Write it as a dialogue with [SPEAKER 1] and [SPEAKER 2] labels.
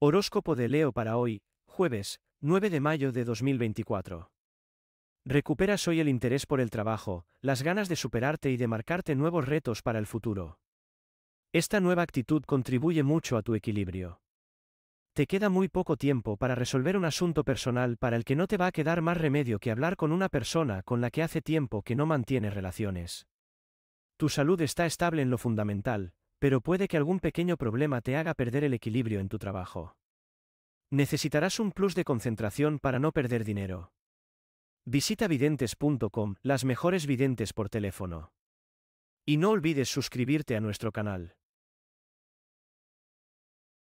[SPEAKER 1] Horóscopo de Leo para hoy, jueves, 9 de mayo de 2024. Recuperas hoy el interés por el trabajo, las ganas de superarte y de marcarte nuevos retos para el futuro. Esta nueva actitud contribuye mucho a tu equilibrio. Te queda muy poco tiempo para resolver un asunto personal para el que no te va a quedar más remedio que hablar con una persona con la que hace tiempo que no mantiene relaciones. Tu salud está estable en lo fundamental, pero puede que algún pequeño problema te haga perder el equilibrio en tu trabajo. Necesitarás un plus de concentración para no perder dinero. Visita videntes.com, las mejores videntes por teléfono. Y no olvides suscribirte a nuestro canal.